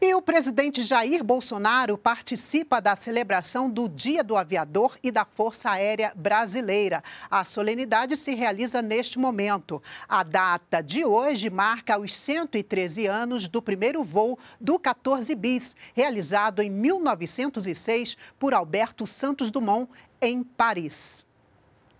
E o presidente Jair Bolsonaro participa da celebração do Dia do Aviador e da Força Aérea Brasileira. A solenidade se realiza neste momento. A data de hoje marca os 113 anos do primeiro voo do 14 bis, realizado em 1906 por Alberto Santos Dumont, em Paris.